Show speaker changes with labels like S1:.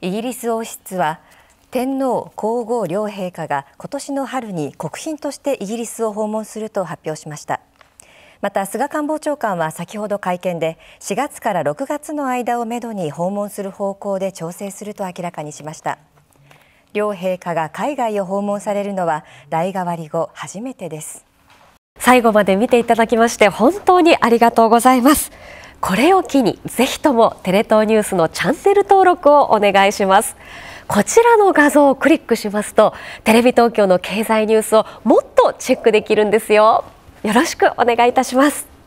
S1: イギリス王室は天皇皇后両陛下が今年の春に国賓としてイギリスを訪問すると発表しましたまた菅官房長官は先ほど会見で4月から6月の間をめどに訪問する方向で調整すると明らかにしました両陛下が海外を訪問されるのは代替わり後初めてです
S2: 最後まで見ていただきまして本当にありがとうございますこれを機にぜひともテレ東ニュースのチャンネル登録をお願いしますこちらの画像をクリックしますとテレビ東京の経済ニュースをもっとチェックできるんですよよろしくお願いいたします